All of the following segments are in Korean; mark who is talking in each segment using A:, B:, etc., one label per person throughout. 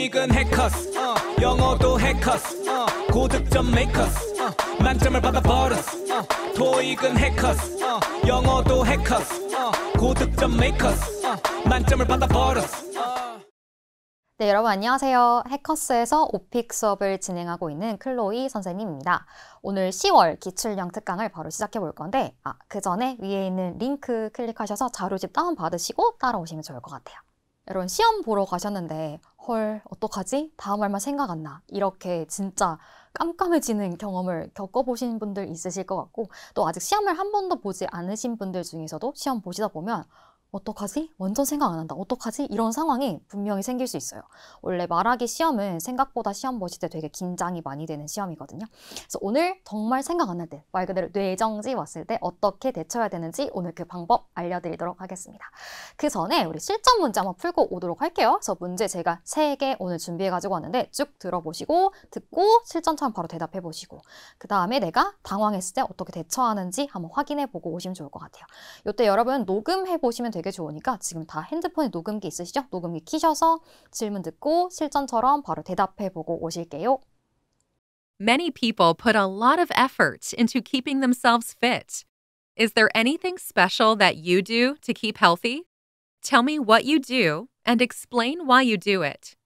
A: 수익은 해커스 어. 영어도 해커스 어. 고득점 메이커스 어. 만점을 받아 버렸어 토익은 해커스 영어도 해커스 고득점 메이커스 만점을 받아 버렸어 네, 여러분 안녕하세요. 해커스에서 오픽 수업을 진행하고 있는 클로이 선생님입니다. 오늘 10월 기출형 특강을 바로 시작해 볼 건데 아, 그 전에 위에 있는 링크 클릭하셔서 자료집 다운받으시고 따라오시면 좋을 것 같아요. 여러분 시험 보러 가셨는데 헐 어떡하지? 다음 얼마 생각 안 나. 이렇게 진짜 깜깜해지는 경험을 겪어보신 분들 있으실 것 같고 또 아직 시험을 한 번도 보지 않으신 분들 중에서도 시험 보시다 보면 어떡하지? 완전 생각 안 한다. 어떡하지? 이런 상황이 분명히 생길 수 있어요. 원래 말하기 시험은 생각보다 시험 보실 때 되게 긴장이 많이 되는 시험이거든요. 그래서 오늘 정말 생각 안 날 때, 말 그대로 뇌정지 왔을 때 어떻게 대처해야 되는지 오늘 그 방법 알려드리도록 하겠습니다. 그 전에 우리 실전 문제 한번 풀고 오도록 할게요. 그래서 문제 제가 세 개 오늘 준비해가지고 왔는데 쭉 들어보시고 듣고 실전처럼 바로 대답해보시고 그 다음에 내가 당황했을 때 어떻게 대처하는지 한번 확인해보고 오시면 좋을 것 같아요. 이때 여러분 녹음해보시면 되요 되게 좋으니까 지금 다 핸드폰에 녹음기 있으시죠? 녹음기 키셔서 질문 듣고 실전처럼 바로 대답해 보고 오실게요. Many people put a lot of effort into keeping themselves fit. Is there anything special that you do to keep healthy? Tell me what you do and explain why you do it.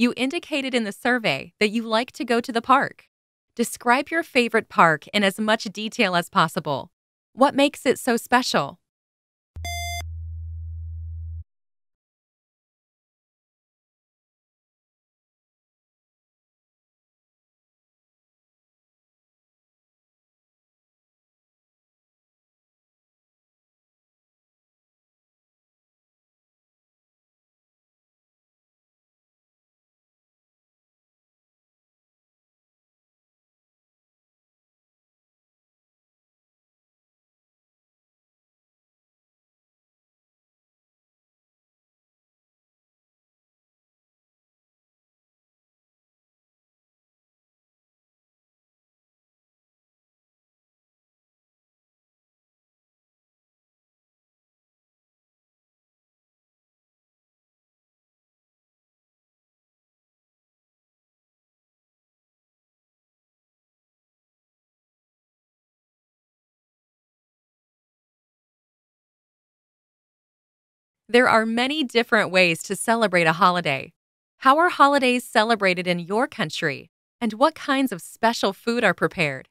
A: You indicated in the survey that you like to go to the park. Describe your favorite park in as much detail as possible. What makes it so special? There are many different ways to celebrate a holiday. How are holidays celebrated in your country? And what kinds of special food are prepared?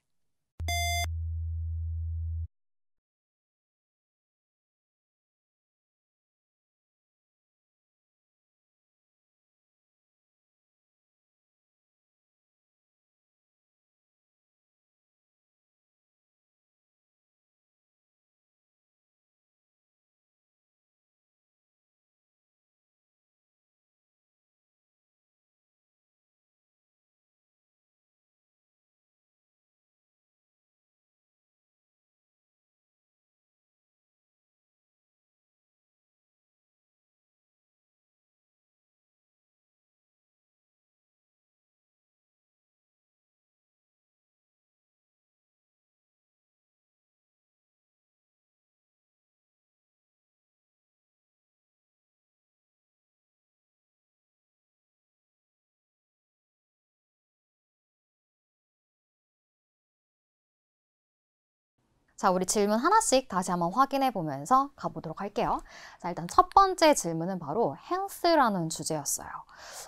A: 자, 우리 질문 하나씩 다시 한번 확인해 보면서 가보도록 할게요. 자, 일단 첫 번째 질문은 바로 헬스라는 주제였어요.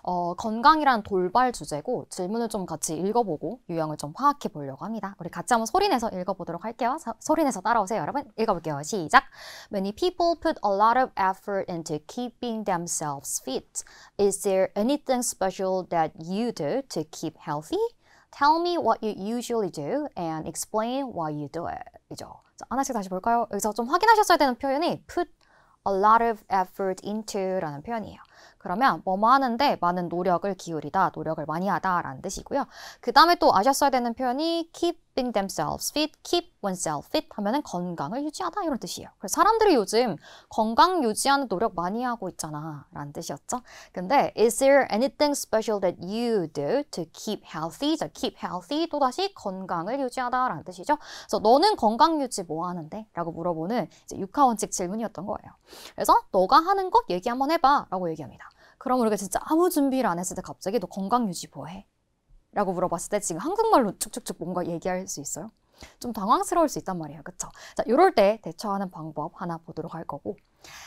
A: 어, 건강이란 돌발 주제고 질문을 좀 같이 읽어보고 유형을 좀 파악해 보려고 합니다. 우리 같이 한번 소리내서 읽어보도록 할게요. 사, 소리내서 따라오세요, 여러분. 읽어볼게요. 시작. Many people put a lot of effort into keeping themselves fit. Is there anything special that you do to keep healthy? Tell me what you usually do and explain why you do it. 이죠. 자, 하나씩 다시 볼까요? 여기서 좀 확인하셨어야 되는 표현이 put a lot of effort into 라는 표현이에요. 그러면 뭐뭐 하는데 많은 노력을 기울이다, 노력을 많이 하다라는 뜻이고요. 그 다음에 또 아셨어야 되는 표현이 keeping themselves fit, keep oneself fit 하면은 건강을 유지하다 이런 뜻이에요. 그래서 사람들이 요즘 건강 유지하는 노력 많이 하고 있잖아 라는 뜻이었죠. 근데 is there anything special that you do to keep healthy? 자, keep healthy 또다시 건강을 유지하다 라는 뜻이죠. 그래서 너는 건강 유지 뭐 하는데? 라고 물어보는 이제 육하원칙 질문이었던 거예요. 그래서 너가 하는 것 얘기 한번 해봐 라고 얘기하면 됩니다. 그럼 우리가 진짜 아무 준비를 안 했을 때 갑자기 너 건강 유지 뭐 해? 라고 물어봤을 때 지금 한국말로 쭉쭉쭉 뭔가 얘기할 수 있어요? 좀 당황스러울 수 있단 말이에요. 그쵸? 자, 이럴때 대처하는 방법 하나 보도록 할 거고.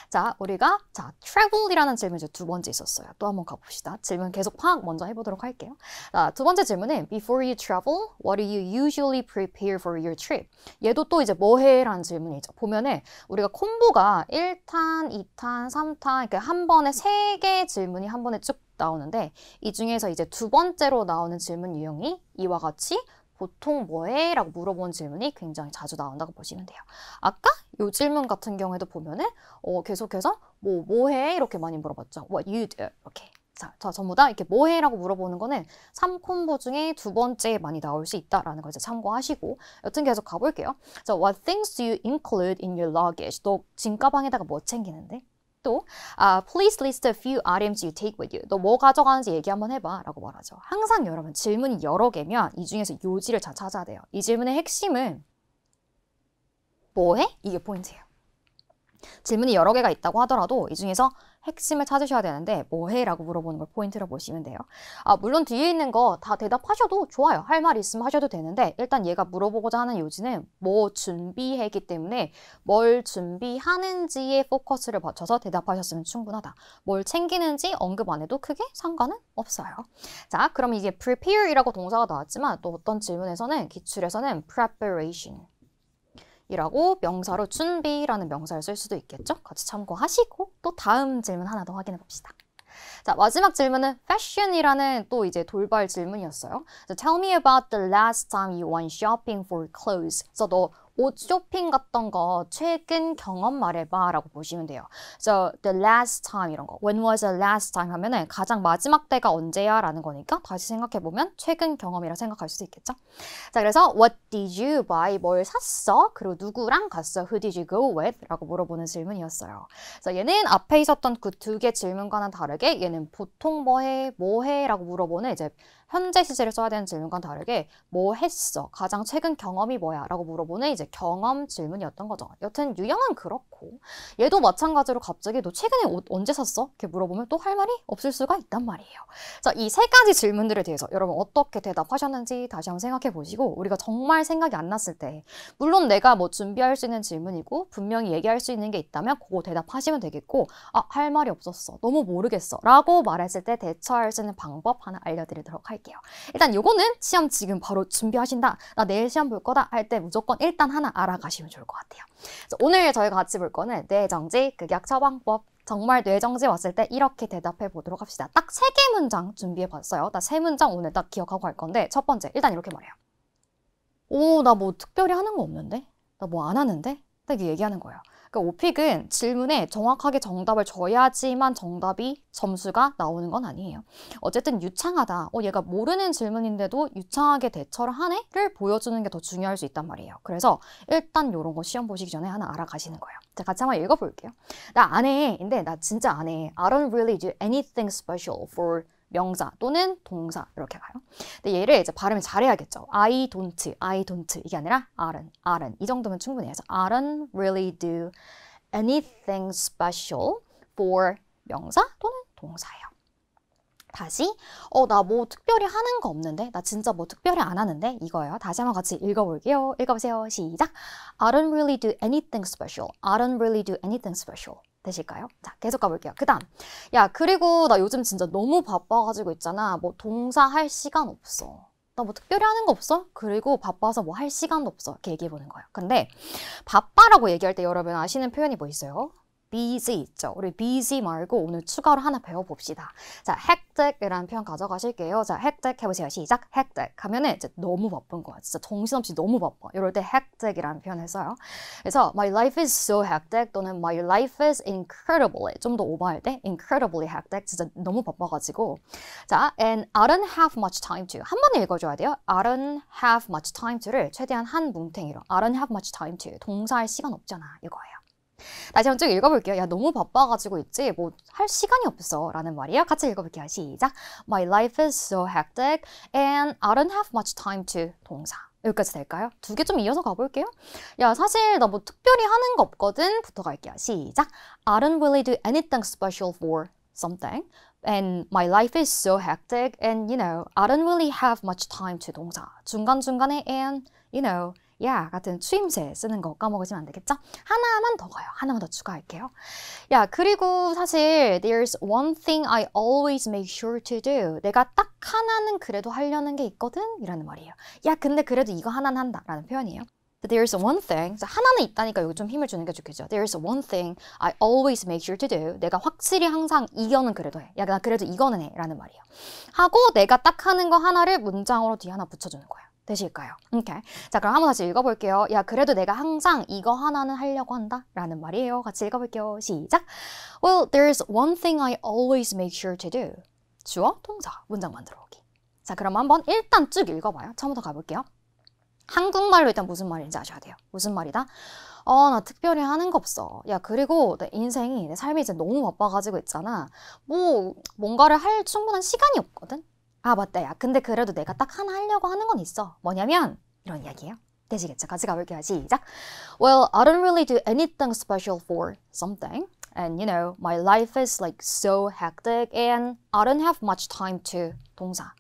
A: 자, 우리가 자, travel이라는 질문 이제 두 번째 있었어요. 또 한 번 가봅시다. 질문 계속 파악 먼저 해보도록 할게요. 자, 두 번째 질문은 before you travel, what do you usually prepare for your trip? 얘도 또 이제 뭐해라는 질문이죠. 보면은 우리가 콤보가 1탄, 2탄, 3탄 이렇게 한 번에 세 개의 질문이 한 번에 쭉 나오는데 이 중에서 이제 두 번째로 나오는 질문 유형이 이와 같이 보통 뭐해? 라고 물어본 질문이 굉장히 자주 나온다고 보시면 돼요. 아까 이 질문 같은 경우에도 보면은 어, 계속해서 뭐 뭐해? 이렇게 많이 물어봤죠. What you do? 이렇게. 자, 자 전부 다 이렇게 뭐해? 라고 물어보는 거는 3콤보 중에 두 번째 많이 나올 수 있다라는 걸 이제 참고하시고 여튼 계속 가볼게요. 자, What things do you include in your luggage? 너 짐가방에다가 뭐 챙기는데? 또 uh, please list a few items you take with you. 너 뭐 가져가는지 얘기 한번 해봐라고 말하죠. 항상 여러분 질문이 여러 개면 이 중에서 요지를 잘 찾아야 돼요. 이 질문의 핵심은 뭐해? 이게 포인트예요. 질문이 여러 개가 있다고 하더라도 이 중에서 핵심을 찾으셔야 되는데 뭐해? 라고 물어보는 걸 포인트로 보시면 돼요. 아 물론 뒤에 있는 거 다 대답하셔도 좋아요. 할 말 있으면 하셔도 되는데 일단 얘가 물어보고자 하는 요지는 뭐 준비해기 때문에 뭘 준비하는지에 포커스를 맞춰서 대답하셨으면 충분하다. 뭘 챙기는지 언급 안 해도 크게 상관은 없어요. 자 그럼 이게 prepare이라고 동사가 나왔지만 또 어떤 질문에서는 기출에서는 preparation 이라고 명사로 준비라는 명사를 쓸 수도 있겠죠? 같이 참고하시고 또 다음 질문 하나 더 확인해 봅시다. 자, 마지막 질문은 fashion이라는 또 이제 돌발 질문이었어요. So, tell me about the last time you went shopping for clothes. 그래서 너옷 쇼핑 갔던거 최근 경험 말해봐 라고 보시면 돼요. So the last time 이런 거 when was the last time 하면은 가장 마지막 때가 언제야 라는 거니까 다시 생각해보면 최근 경험이라 생각할 수도 있겠죠. 자 그래서 what did you buy 뭘 샀어? 그리고 누구랑 갔어? Who did you go with? 라고 물어보는 질문이었어요. 그래서 얘는 앞에 있었던 그 두 개 질문과는 다르게 얘는 보통 뭐해 뭐해 라고 물어보는 이제 현재 시제를 써야 되는 질문과 는 다르게 뭐 했어? 가장 최근 경험이 뭐야? 라고 물어보는 이제 경험 질문이었던 거죠. 여튼 유형은 그렇고 얘도 마찬가지로 갑자기 너 최근에 옷 언제 샀어? 이렇게 물어보면 또 할 말이 없을 수가 있단 말이에요. 자, 이 세 가지 질문들에 대해서 여러분 어떻게 대답하셨는지 다시 한번 생각해 보시고 우리가 정말 생각이 안 났을 때 물론 내가 뭐 준비할 수 있는 질문이고 분명히 얘기할 수 있는 게 있다면 그거 대답하시면 되겠고 아, 할 말이 없었어. 너무 모르겠어. 라고 말했을 때 대처할 수 있는 방법 하나 알려드리도록 할게요. 드릴게요 일단 요거는 시험 지금 바로 준비하신다. 나 내일 시험 볼 거다 할 때 무조건 일단 하나 알아가시면 좋을 것 같아요. 오늘 저희가 같이 볼 거는 뇌정지, 극약 처방법, 정말 뇌정지 왔을 때 이렇게 대답해 보도록 합시다. 딱 세 개 문장 준비해 봤어요. 나 세 문장 오늘 딱 기억하고 갈 건데 첫 번째 일단 이렇게 말해요. 오 나 뭐 특별히 하는 거 없는데? 나 뭐 안 하는데? 딱 얘기하는 거예요. 그 오픽은 질문에 정확하게 정답을 줘야지만 정답이 점수가 나오는 건 아니에요. 어쨌든 유창하다. 어, 얘가 모르는 질문인데도 유창하게 대처를 하네? 를 보여주는 게 더 중요할 수 있단 말이에요. 그래서 일단 이런 거 시험 보시기 전에 하나 알아가시는 거예요. 자, 같이 한번 읽어볼게요. 나 안 해. 근데 나 진짜 안 해. I don't really do anything special for 명사 또는 동사 이렇게 가요. 근데 얘를 이제 발음을 잘해야겠죠. I don't, I don't 이게 아니라 aren't, aren't 이 정도면 충분해요. 그래서 aren't really do anything special for 명사 또는 동사예요. 다시 어나 뭐 특별히 하는 거 없는데 나 진짜 뭐 특별히 안 하는데 이거예요. 다시 한번 같이 읽어볼게요. 읽어보세요. 시작. I don't really do anything special. I don't really do anything special. 되실까요? 자, 계속 가볼게요. 그 다음. 야, 그리고 나 요즘 진짜 너무 바빠가지고 있잖아. 뭐 동사 할 시간 없어. 나 뭐 특별히 하는 거 없어? 그리고 바빠서 뭐 할 시간도 없어. 이렇게 얘기해 보는 거예요. 근데 바빠라고 얘기할 때 여러분 아시는 표현이 뭐 있어요? busy 있죠. 우리 busy 말고 오늘 추가로 하나 배워봅시다. 자, hectic이라는 표현 가져가실게요. 자, hectic 해보세요. 시작. hectic 하면은 이제 너무 바쁜 거야. 진짜 정신없이 너무 바빠. 이럴 때 hectic이라는 표현을 써요. 그래서 my life is so hectic 또는 my life is incredibly 좀 더 오버할 때 incredibly hectic 진짜 너무 바빠가지고 자, and I don't have much time to 한 번에 읽어줘야 돼요. I don't have much time to를 최대한 한 뭉탱이로 I don't have much time to 동사할 시간 없잖아 이거예요. 다시 한번 쭉 읽어볼게요. 야, 너무 바빠가지고 있지. 뭐, 할 시간이 없어. 라는 말이에요. 같이 읽어볼게요. 시작. My life is so hectic and I don't have much time to. 동사. 여기까지 될까요? 두 개 좀 이어서 가볼게요. 야, 사실 나 뭐 특별히 하는 거 없거든. 부터 갈게요. 시작. I don't really do anything special for something. And my life is so hectic and you know, I don't really have much time to 동사. 중간중간에 and you know, 야 같은 추임새 쓰는 거 까먹으시면 안 되겠죠? 하나만 더 가요. 하나만 더 추가할게요. 야 그리고 사실 there's one thing I always make sure to do. 내가 딱 하나는 그래도 하려는 게 있거든 이라는 말이에요. 야 근데 그래도 이거 하나는 한다 라는 표현이에요. There's one thing. 하나는 있다니까 여기 좀 힘을 주는 게 좋겠죠. There's one thing I always make sure to do. 내가 확실히 항상 이거는 그래도 해. 야, 나 그래도 이거는 해. 라는 말이에요. 하고 내가 딱 하는 거 하나를 문장으로 뒤에 하나 붙여주는 거예요. 되실까요? 오케이. 자, 그럼 한번 같이 읽어볼게요. 야, 그래도 내가 항상 이거 하나는 하려고 한다. 라는 말이에요. 같이 읽어볼게요. 시작. Well, there's one thing I always make sure to do. 주어, 동사, 문장 만들어오기. 자, 그럼 한번 일단 쭉 읽어봐요. 처음부터 가볼게요. 한국말로 일단 무슨 말인지 아셔야 돼요. 무슨 말이다? 어, 나 특별히 하는 거 없어. 야, 그리고 내 인생이, 내 삶이 이제 너무 바빠가지고 있잖아. 뭐, 뭔가를 할 충분한 시간이 없거든? 아 맞다 야 근데 그래도 내가 딱 하나 하려고 하는 건 있어 뭐냐면 이런 이야기예요 되시겠죠 같이 가볼게요 시작 Well I don't really do anything special for something and you know my life is like so hectic and I don't have much time to 동사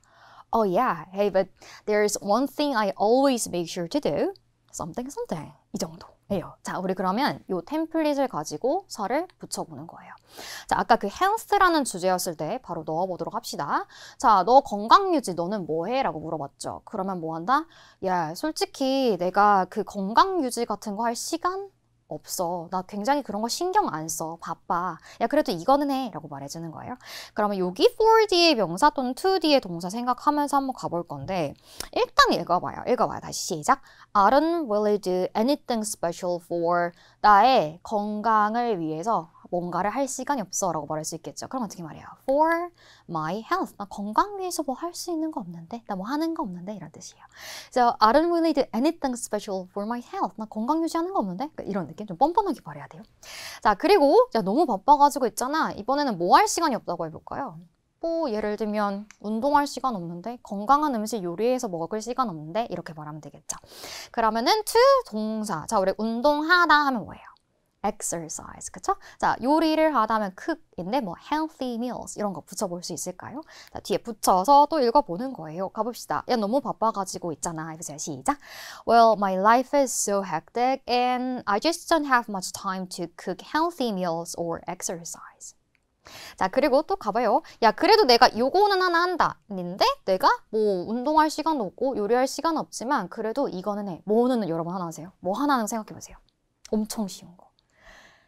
A: Oh yeah hey but there's one thing I always make sure to do something something 이 정도 해요. 자, 우리 그러면 이 템플릿을 가지고 설을 붙여보는 거예요. 자, 아까 그 h e 라는 주제였을 때 바로 넣어보도록 합시다. 자, 너 건강 유지 너는 뭐 해? 라고 물어봤죠. 그러면 뭐 한다? 야, 솔직히 내가 그 건강 유지 같은 거 할 시간 없어. 나 굉장히 그런 거 신경 안 써. 바빠. 야, 그래도 이거는 해. 라고 말해주는 거예요. 그러면 여기 4D의 명사 또는 2D의 동사 생각하면서 한번 가볼 건데, 일단 읽어봐요. 읽어봐요. 다시 시작. I don't really do anything special for 나의 건강을 위해서 뭔가를 할 시간이 없어라고 말할 수 있겠죠. 그럼 어떻게 말해요? For my health. 나 건강 위해서 뭐 할 수 있는 거 없는데, 나 뭐 하는 거 없는데 이런 뜻이에요. So I don't really do anything special for my health. 나 건강 유지하는 거 없는데 그러니까 이런 느낌 좀 뻔뻔하게 말해야 돼요. 자 그리고 야, 너무 바빠가지고 있잖아. 이번에는 뭐 할 시간이 없다고 해볼까요? 뭐 예를 들면 운동할 시간 없는데 건강한 음식 요리해서 먹을 시간 없는데 이렇게 말하면 되겠죠. 그러면은 to 동사. 자 우리 운동하다 하면 뭐예요? exercise, 그쵸? 자, 요리를 하다면 cook인데 뭐 healthy meals 이런 거 붙여볼 수 있을까요? 자, 뒤에 붙여서 또 읽어보는 거예요. 가봅시다. 야, 너무 바빠가지고 있잖아. 해보세요. 시작. Well, my life is so hectic and I just don't have much time to cook healthy meals or exercise. 자, 그리고 또 가봐요. 야, 그래도 내가 요거는 하나 한다. 인데 내가 뭐 운동할 시간 없고 요리할 시간 없지만 그래도 이거는 해. 뭐는 여러분 하나 하세요. 뭐 하나는 생각해보세요. 엄청 쉬운 거.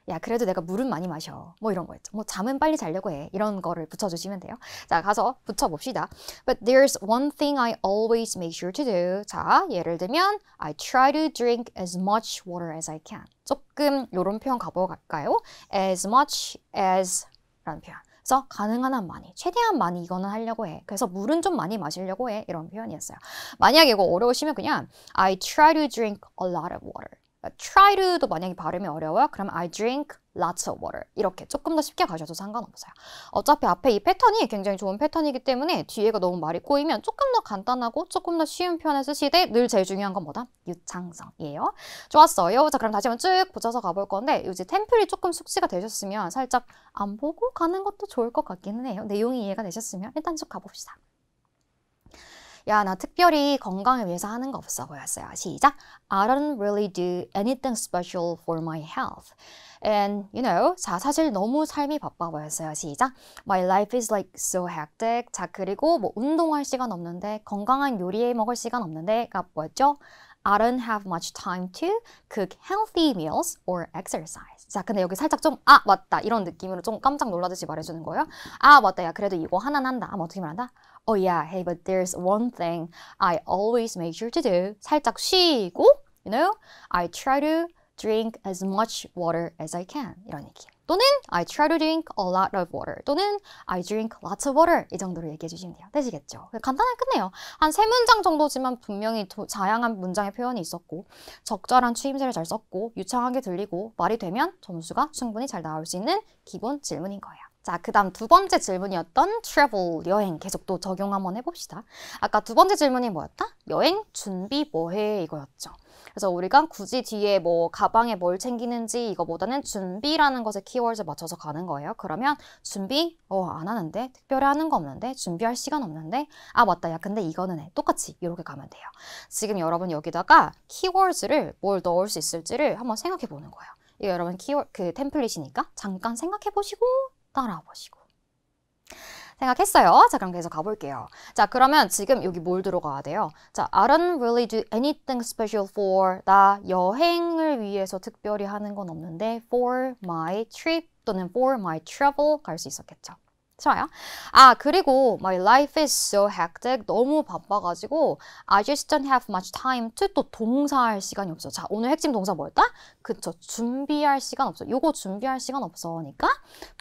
A: 야 그래도 내가 물은 많이 마셔 뭐 이런 거 있죠 뭐 잠은 빨리 자려고 해 이런 거를 붙여주시면 돼요 자 가서 붙여봅시다 but there's one thing I always make sure to do 자 예를 들면 I try to drink as much water as I can 조금 요런 표현 가볼까요 as much as 라는 표현 그래서 가능한 한 많이, 최대한 많이 이거는 하려고 해. 그래서 물은 좀 많이 마시려고 해. 이런 표현이었어요. 만약에 이거 어려우시면 그냥 I try to drink a lot of water. 그러니까 tryto도 만약에 발음이 어려워요. 그럼 I drink lots of water. 이렇게 조금 더 쉽게 가셔도 상관없어요. 어차피 앞에 이 패턴이 굉장히 좋은 패턴이기 때문에 뒤에가 너무 말이 꼬이면 조금 더 간단하고 조금 더 쉬운 표현을 쓰시되 늘 제일 중요한 건 뭐다? 유창성이에요. 좋았어요. 자 그럼 다시 한번 쭉 붙여서 가볼 건데 이제 템플이 조금 숙지가 되셨으면 살짝 안 보고 가는 것도 좋을 것 같기는 해요. 내용이 이해가 되셨으면 일단 쭉 가봅시다. 야, 나 특별히 건강을 위해서 하는 거 없어 보였어요. 시작. I don't really do anything special for my health. And you know, 자 사실 너무 삶이 바빠 보였어요. 시작. My life is like so hectic. 자 그리고 뭐 운동할 시간 없는데 건강한 요리해 먹을 시간 없는데가 뭐였죠? I don't have much time to cook healthy meals or exercise. 자, 근데 여기 살짝 좀, 아, 맞다. 이런 느낌으로 좀 깜짝 놀라듯이 말해주는 거예요. 아, 맞다. 야, 그래도 이거 하나는 한다. 하 어떻게 말한다? Oh yeah, hey, but there's one thing I always make sure to do. 살짝 쉬고, you know, I try to drink as much water as I can. 이런 얘기. 또는 I try to drink a lot of water 또는 I drink lots of water 이 정도로 얘기해 주시면 돼요. 되시겠죠? 간단하게 끝내요. 한 세 문장 정도지만 분명히 도, 다양한 문장의 표현이 있었고 적절한 추임새를 잘 썼고 유창하게 들리고 말이 되면 점수가 충분히 잘 나올 수 있는 기본 질문인 거예요. 자, 그 다음 두 번째 질문이었던 travel, 여행 계속 또 적용 한번 해봅시다. 아까 두 번째 질문이 뭐였다? 여행 준비 뭐해 이거였죠. 그래서 우리가 굳이 뒤에 뭐 가방에 뭘 챙기는지 이거보다는 준비라는 것에 키워드에 맞춰서 가는 거예요. 그러면 준비 어안 하는데 특별히 하는 거 없는데 준비할 시간 없는데 아 맞다 야 근데 이거는 해 똑같이 이렇게 가면 돼요. 지금 여러분 여기다가 키워드를 뭘 넣을 수 있을지를 한번 생각해 보는 거예요. 이거 여러분 키워 그 템플릿이니까 잠깐 생각해 보시고 따라와 보시고 생각했어요. 자, 그럼 계속 가볼게요. 자, 그러면 지금 여기 뭘 들어가야 돼요? 자, I don't really do anything special for 나 여행을 위해서 특별히 하는 건 없는데 for my trip 또는 for my travel 갈 수 있었겠죠. 좋아요. 아 그리고 my life is so hectic 너무 바빠가지고 I just don't have much time to 또 동사할 시간이 없어. 자 오늘 핵심 동사 뭐였다? 그쵸 준비할 시간 없어. 요거 준비할 시간 없어니까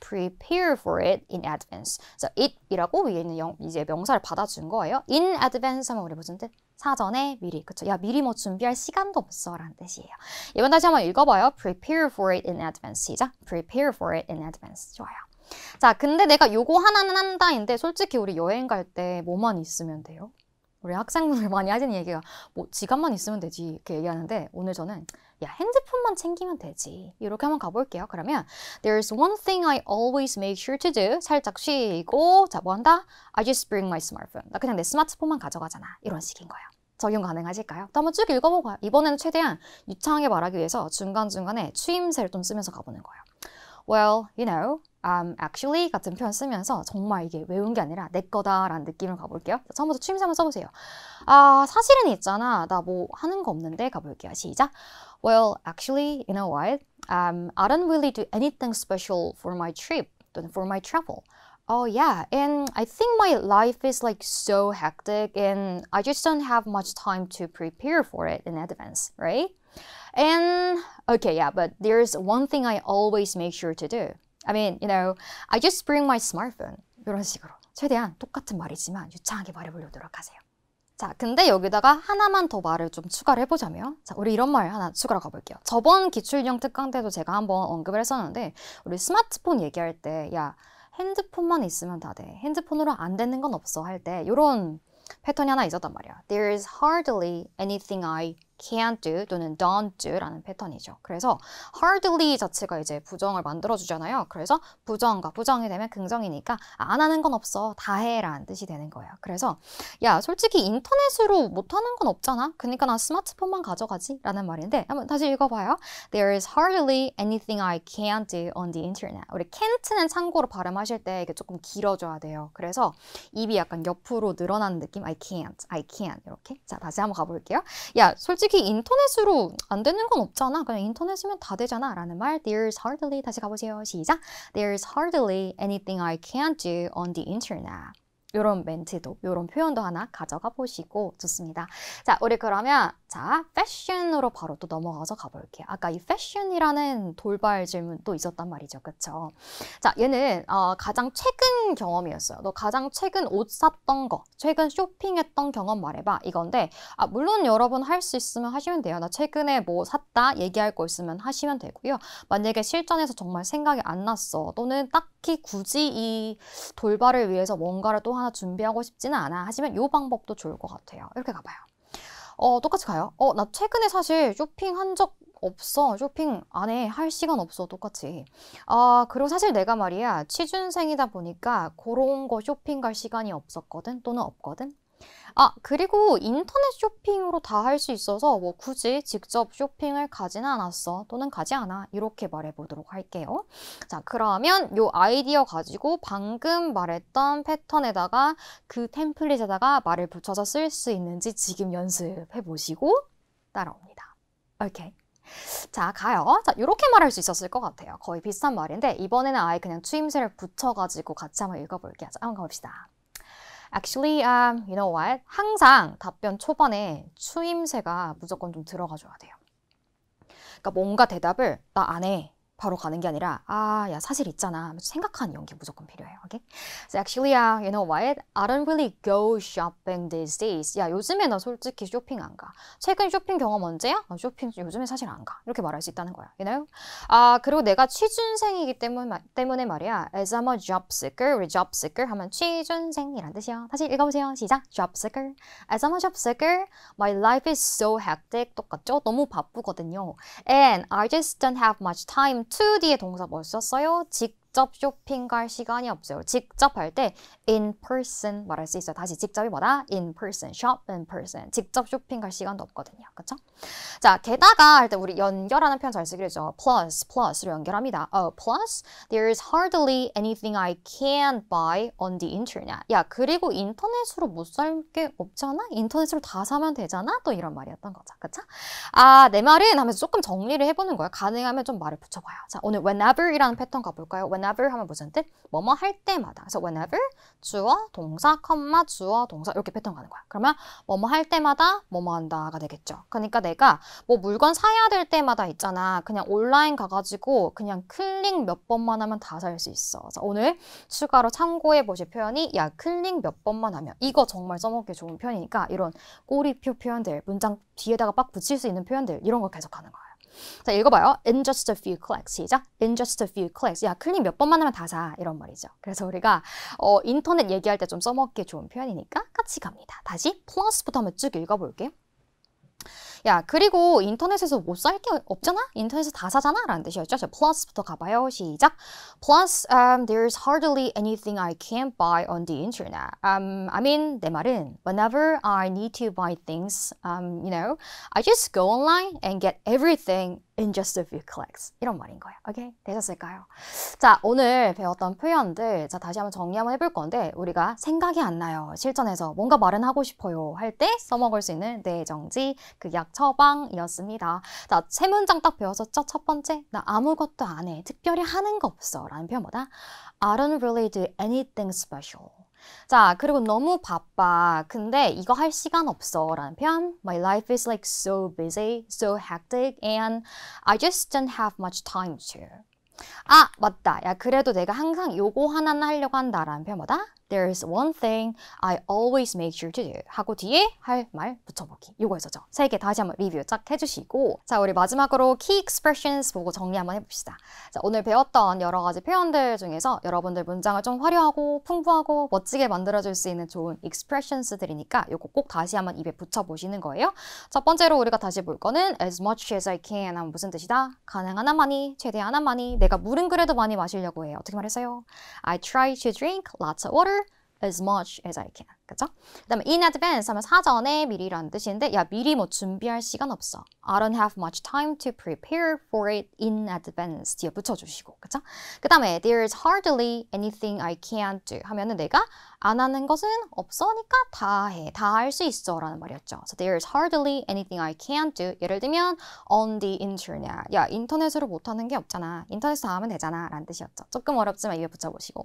A: prepare for it in advance. 자 it이라고 위에 있는 영, 이제 명사를 받아준 거예요. in advance 하면 우리 무슨 뜻? 사전에 미리 그쵸? 야 미리 뭐 준비할 시간도 없어라는 뜻이에요. 이번 다시 한번 읽어봐요. prepare for it in advance 시작. prepare for it in advance 좋아요. 자, 근데 내가 요거 하나는 한다인데 솔직히 우리 여행 갈 때 뭐만 있으면 돼요? 우리 학생분들 많이 하는 얘기가 뭐 지갑만 있으면 되지 이렇게 얘기하는데 오늘 저는 야 핸드폰만 챙기면 되지 이렇게 한번 가볼게요 그러면 There's one thing I always make sure to do 살짝 쉬고 자뭐 한다? I just bring my smartphone 나 그냥 내 스마트폰만 가져가잖아 이런 식인 거예요 적용 가능하실까요? 한번 쭉 읽어보고 이번에는 최대한 유창하게 말하기 위해서 중간중간에 추임새를 좀 쓰면서 가보는 거예요 Well, you know um, actually 같은 표현 쓰면서 정말 이게 외운 게 아니라 내 거다라는 느낌을 가볼게요. 처음부터 취미삼아 써보세요. 아 사실은 있잖아. 나 뭐 하는 거 없는데 가볼게요. 시작. Well, actually, you know what? Um, I don't really do anything special for my trip, for my travel. Oh yeah, and I think my life is like so hectic and I just don't have much time to prepare for it in advance, right? And okay, yeah, but there's one thing I always make sure to do. I mean, you know, I just bring my smartphone. 이런 식으로 최대한 똑같은 말이지만 유창하게 말해보려고 노력하세요. 자, 근데 여기다가 하나만 더 말을 좀 추가를 해보자면 자, 우리 이런 말 하나 추가로 가볼게요. 저번 기출형 특강 때도 제가 한번 언급을 했었는데 우리 스마트폰 얘기할 때 야, 핸드폰만 있으면 다 돼. 핸드폰으로 안 되는 건 없어 할때 이런 패턴이 하나 있었단 말이야. There is hardly anything I can't do 또는 don't do라는 패턴이죠. 그래서 hardly 자체가 이제 부정을 만들어주잖아요. 그래서 부정과 부정이 되면 긍정이니까 아, 안 하는 건 없어, 다 해라는 뜻이 되는 거예요. 그래서 야 솔직히 인터넷으로 못하는 건 없잖아. 그러니까 나 스마트폰만 가져가지 라는 말인데 한번 다시 읽어봐요. There is hardly anything I can't do on the internet. 우리 can't는 참고로 발음하실 때 이게 조금 길어져야 돼요. 그래서 입이 약간 옆으로 늘어나는 느낌 I can't, I can't 이렇게 자 다시 한번 가볼게요. 야 솔직히 솔직히 인터넷으로 안 되는 건 없잖아. 그냥 인터넷이면 다 되잖아. 라는 말. There's hardly 다시 가보세요. 시작. There's hardly anything I can't do on the internet. 이런 멘트도 이런 표현도 하나 가져가 보시고 좋습니다. 자, 우리 그러면 자 패션으로 바로 또 넘어가서 가볼게요. 아까 이 패션이라는 돌발 질문 도 있었단 말이죠, 그쵸 자, 얘는 어, 가장 최근 경험이었어요. 너 가장 최근 옷 샀던 거, 최근 쇼핑했던 경험 말해봐 이건데, 아, 물론 여러분 할 수 있으면 하시면 돼요. 나 최근에 뭐 샀다 얘기할 거 있으면 하시면 되고요. 만약에 실전에서 정말 생각이 안 났어, 또는 딱히 굳이 이 돌발을 위해서 뭔가를 또 하나 준비하고 싶지는 않아 하시면 이 방법도 좋을 것 같아요. 이렇게 가봐요. 어, 똑같이 가요. 어, 나 최근에 사실 쇼핑한 적 없어. 쇼핑 안에할 시간 없어. 똑같이. 아, 그리고 사실 내가 말이야. 취준생이다 보니까 그런 거 쇼핑 갈 시간이 없었거든. 또는 없거든. 아, 그리고 인터넷 쇼핑으로 다 할 수 있어서 뭐 굳이 직접 쇼핑을 가진 않았어 또는 가지 않아 이렇게 말해보도록 할게요. 자, 그러면 요 아이디어 가지고 방금 말했던 패턴에다가 그 템플릿에다가 말을 붙여서 쓸 수 있는지 지금 연습해보시고 따라옵니다. 오케이. 자, 가요. 자, 이렇게 말할 수 있었을 것 같아요. 거의 비슷한 말인데 이번에는 아예 그냥 추임새를 붙여가지고 같이 한번 읽어볼게요. 자, 한번 가봅시다. Actually, um, you know what? 항상 답변 초반에 추임새가 무조건 좀 들어가줘야 돼요. 그러니까 뭔가 대답을 나 안 해. 바로 가는 게 아니라 아, 야 사실 있잖아. 생각하는 연기 무조건 필요해요. 오케이? So actually, uh, you know what? I don't really go shopping these days. 야 요즘에 나 솔직히 쇼핑 안 가. 최근 쇼핑 경험 언제야? 아, 쇼핑 요즘에 사실 안 가. 이렇게 말할 수 있다는 거야. You know? 아 그리고 내가 취준생이기 때문, 때문에 말이야. As I'm a job seeker, 우리 job seeker 하면 취준생이란 뜻이야. 다시 읽어보세요. 시작. Job seeker. As I'm a job seeker, my life is so hectic. 똑같죠? 너무 바쁘거든요. And I just don't have much time 2D의 동사 뭐 썼어요? 직 직접 쇼핑 갈 시간이 없어요. 직접 할 때 in person 말할 수 있어요. 다시 직접이 뭐다? in person, shop in person. 직접 쇼핑 갈 시간도 없거든요. 그렇죠? 자, 게다가 할 때 우리 연결하는 표현 잘 쓰기로 했죠. plus, plus로 연결합니다. Oh, plus there's hardly anything I can buy on the internet. 야, 그리고 인터넷으로 못 살 게 없잖아? 인터넷으로 다 사면 되잖아? 또 이런 말이었던 거죠. 그렇죠? 아, 내 말은 하면서 조금 정리를 해보는 거예요. 가능하면 좀 말을 붙여봐요. 자, 오늘 whenever이라는 패턴 가볼까요? When whenever 하면 무슨 뜻? 뭐뭐 할 때마다. 그래서 whenever 주어 동사 컴마 주어 동사 이렇게 패턴 가는 거야. 그러면 뭐뭐 할 때마다 뭐뭐 한다가 되겠죠. 그러니까 내가 뭐 물건 사야 될 때마다 있잖아. 그냥 온라인 가가지고 그냥 클릭 몇 번만 하면 다 살 수 있어. 그래서 오늘 추가로 참고해 보실 표현이 야 클릭 몇 번만 하면 이거 정말 써먹기 좋은 표현이니까 이런 꼬리표 표현들 문장 뒤에다가 빡 붙일 수 있는 표현들 이런 거 계속 하는 거야. 자, 읽어봐요. In just a few clicks. 시작. In just a few clicks. 야, 클릭 몇 번만 하면 다 사. 이런 말이죠. 그래서 우리가 어, 인터넷 얘기할 때 좀 써먹기 좋은 표현이니까 같이 갑니다. 다시 플러스부터 한번 쭉 읽어볼게요. 야 그리고 인터넷에서 못 살 게 없잖아? 인터넷에서 다 사잖아? 라는 뜻이었죠. 자, plus부터 가봐요. 시작. Plus, um, there's hardly anything I can't buy on the internet. Um, I mean, 내 말은 whenever I need to buy things, um, you know, I just go online and get everything in just a few clicks 이런 말인 거예요. 오케이? 되셨을까요? 자, 오늘 배웠던 표현들 자, 다시 한번 정리 한번 해볼 건데 우리가 생각이 안 나요. 실전에서 뭔가 말은 하고 싶어요 할 때 써먹을 수 있는 뇌정지, 극약 그 처방이었습니다. 자, 세 문장 딱 배웠었죠? 첫 번째, 나 아무것도 안 해. 특별히 하는 거 없어 라는 표현보다 I don't really do anything special 자, 그리고 너무 바빠. 근데 이거 할 시간 없어. 라는 표현. My life is like so busy, so hectic, and I just don't have much time to. 아, 맞다. 야, 그래도 내가 항상 요거 하나는 하려고 한다라는 표현뭐다 There's i one thing I always make sure to do 하고 뒤에 할 말 붙여보기 요거였었죠. 세 개 다시 한번 리뷰 쫙 해주시고 자 우리 마지막으로 key expressions 보고 정리 한번 해봅시다. 자 오늘 배웠던 여러 가지 표현들 중에서 여러분들 문장을 좀 화려하고 풍부하고 멋지게 만들어줄 수 있는 좋은 expressions들이니까 요거 꼭 다시 한번 입에 붙여보시는 거예요. 첫 번째로 우리가 다시 볼 거는 as much as I can 하면 무슨 뜻이다? 가능한 한 많이, 최대한 한 많이, 내가 물은 그래도 많이 마시려고 해. 어떻게 말했어요? I try to drink lots of water as much as I can. 그죠? 그 다음에 in advance 하면 사전에 미리라는 뜻인데 야 미리 뭐 준비할 시간 없어 I don't have much time to prepare for it in advance 뒤에 붙여주시고 그죠? 그 다음에 there's hardly anything I can do 하면은 내가 안 하는 것은 없어니까 다 해, 다 할 수 있어 라는 말이었죠 So there's hardly anything I can do 예를 들면 on the internet 야 인터넷으로 못하는 게 없잖아 인터넷으 하면 되잖아 라는 뜻이었죠 조금 어렵지만 위에 붙여보시고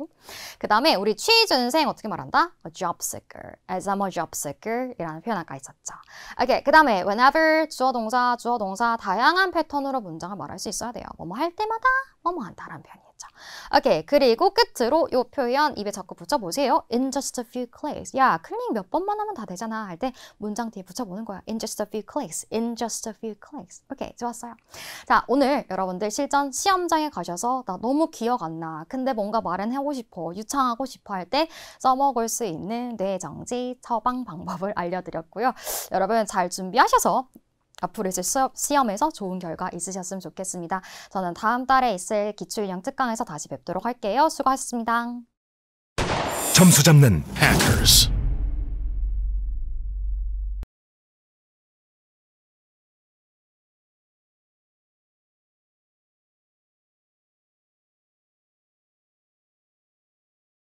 A: 그 다음에 우리 취준생 어떻게 말한다? A job seeker seeker. As I'm a job seeker 이라는 표현 아까 있었죠. 오케이, 그 다음에 whenever 주어 동사, 주어 동사 다양한 패턴으로 문장을 말할 수 있어야 돼요. 뭐 뭐 할 때마다 뭐뭐 한다라는 표현이에요. 자, 오케이. 그리고 끝으로 이 표현 입에 자꾸 붙여보세요. In just a few clicks. 야, 클릭 몇 번만 하면 다 되잖아. 할 때 문장 뒤에 붙여보는 거야. In just a few clicks. In just a few clicks. 오케이, 좋았어요. 자, 오늘 여러분들 실전 시험장에 가셔서 나 너무 기억 안 나. 근데 뭔가 말은 하고 싶어. 유창하고 싶어 할 때 써먹을 수 있는 뇌정지 처방 방법을 알려드렸고요. 여러분 잘 준비하셔서 앞으로 수업, 시험에서 좋은 결과 있으셨으면 좋겠습니다. 저는 다음 달에 있을 기출형 특강에서 다시 뵙도록 할게요. 수고하셨습니다. 점수 잡는 hackers.